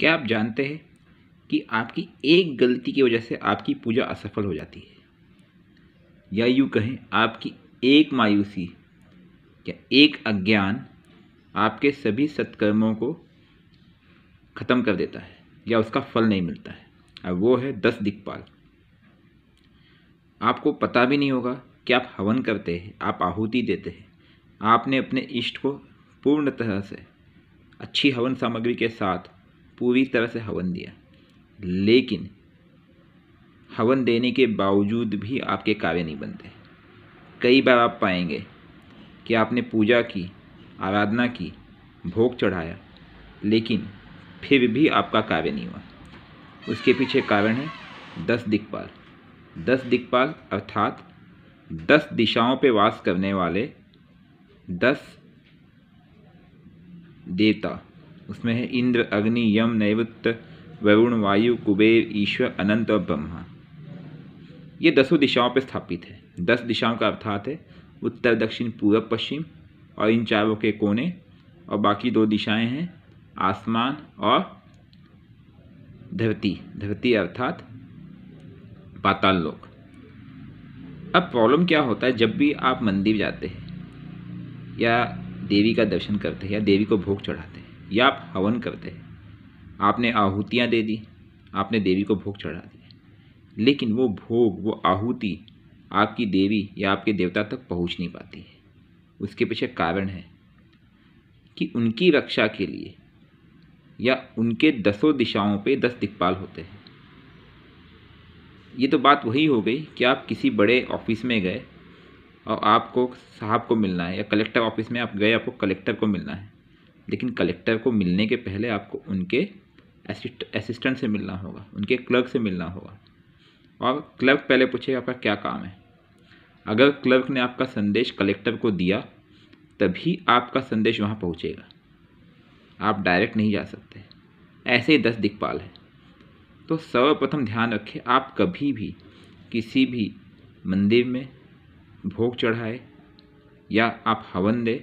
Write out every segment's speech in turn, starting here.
क्या आप जानते हैं कि आपकी एक गलती की वजह से आपकी पूजा असफल हो जाती है या यूँ कहें आपकी एक मायूसी या एक अज्ञान आपके सभी सत्कर्मों को ख़त्म कर देता है या उसका फल नहीं मिलता है और वो है दस दिक्पाल आपको पता भी नहीं होगा कि आप हवन करते हैं आप आहुति देते हैं आपने अपने इष्ट को पूर्ण तरह से अच्छी हवन सामग्री के साथ पूरी तरह से हवन दिया लेकिन हवन देने के बावजूद भी आपके कार्य नहीं बनते कई बार आप पाएंगे कि आपने पूजा की आराधना की भोग चढ़ाया लेकिन फिर भी आपका कार्य नहीं हुआ उसके पीछे कारण है दस दिक्पाल दस दिक्पाल अर्थात दस दिशाओं पे वास करने वाले दस देवता उसमें है इंद्र अग्नि यम नैवृत्त वरुण वायु कुबेर ईश्वर अनंत और ब्रह्मा ये दसों दिशाओं पर स्थापित है दस दिशाओं का अर्थात है उत्तर दक्षिण पूर्व पश्चिम और इन चारों के कोने और बाकी दो दिशाएं हैं आसमान और धरती धरती अर्थात पाताल लोक अब प्रॉब्लम क्या होता है जब भी आप मंदिर जाते हैं या देवी का दर्शन करते हैं या देवी को भोग चढ़ाते हैं या आप हवन करते हैं आपने आहुतियाँ दे दी आपने देवी को भोग चढ़ा दिया लेकिन वो भोग वो आहुति आपकी देवी या आपके देवता तक पहुंच नहीं पाती है उसके पीछे कारण है कि उनकी रक्षा के लिए या उनके दसों दिशाओं पे दस दिखपाल होते हैं ये तो बात वही हो गई कि आप किसी बड़े ऑफिस में गए और आपको साहब को मिलना है या कलेक्टर ऑफिस में आप गए आपको कलेक्टर को मिलना है लेकिन कलेक्टर को मिलने के पहले आपको उनके असिस्टेंट से मिलना होगा उनके क्लर्क से मिलना होगा और क्लर्क पहले पूछेगा आपका क्या काम है अगर क्लर्क ने आपका संदेश कलेक्टर को दिया तभी आपका संदेश वहाँ पहुँचेगा आप डायरेक्ट नहीं जा सकते ऐसे ही दस दिखपाल है तो सर्वप्रथम ध्यान रखें आप कभी भी किसी भी मंदिर में भोग चढ़ाए या आप हवन दें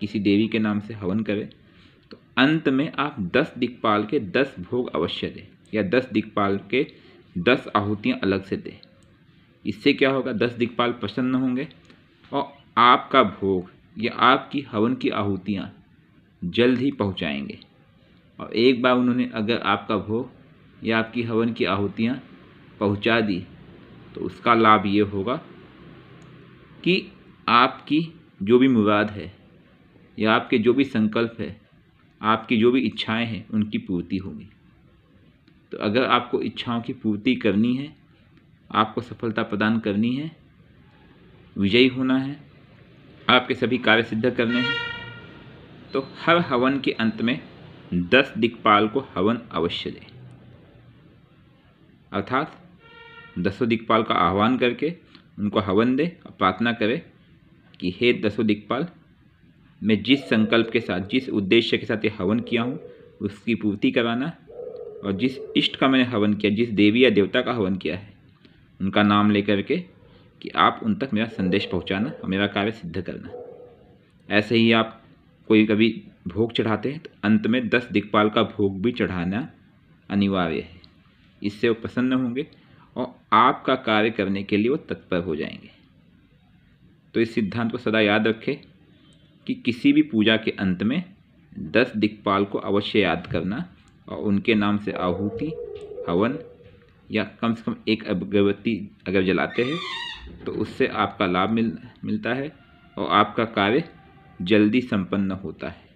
किसी देवी के नाम से हवन करें अंत में आप दस दिक्पाल के दस भोग अवश्य दें या दस दिक्पाल के दस आहुतियाँ अलग से दें इससे क्या होगा दस दिक्पाल प्रसन्न होंगे और आपका भोग या आपकी हवन की आहुतियाँ जल्द ही पहुँचाएँगे और एक बार उन्होंने अगर आपका भोग या आपकी हवन की आहुतियाँ पहुँचा दी तो उसका लाभ ये होगा कि आपकी जो भी मुराद है या आपके जो भी संकल्प है आपकी जो भी इच्छाएं हैं उनकी पूर्ति होगी तो अगर आपको इच्छाओं की पूर्ति करनी है आपको सफलता प्रदान करनी है विजयी होना है आपके सभी कार्य सिद्ध करने हैं तो हर हवन के अंत में दस दिक्पाल को हवन अवश्य दें अर्थात दसों दिक्पाल का आह्वान करके उनको हवन दे और प्रार्थना करे कि हे दसों दिक्पाल मैं जिस संकल्प के साथ जिस उद्देश्य के साथ ये हवन किया हूँ उसकी पूर्ति कराना और जिस इष्ट का मैंने हवन किया जिस देवी या देवता का हवन किया है उनका नाम लेकर के कि आप उन तक मेरा संदेश पहुँचाना और मेरा कार्य सिद्ध करना ऐसे ही आप कोई कभी भोग चढ़ाते हैं तो अंत में दस दिखपाल का भोग भी चढ़ाना अनिवार्य है इससे वो प्रसन्न होंगे और आपका कार्य करने के लिए वो तत्पर हो जाएंगे तो इस सिद्धांत को सदा याद रखें कि किसी भी पूजा के अंत में दस दिक्पाल को अवश्य याद करना और उनके नाम से आहूति हवन या कम से कम एक अगरबत्ती अगर जलाते हैं तो उससे आपका लाभ मिल मिलता है और आपका कार्य जल्दी संपन्न होता है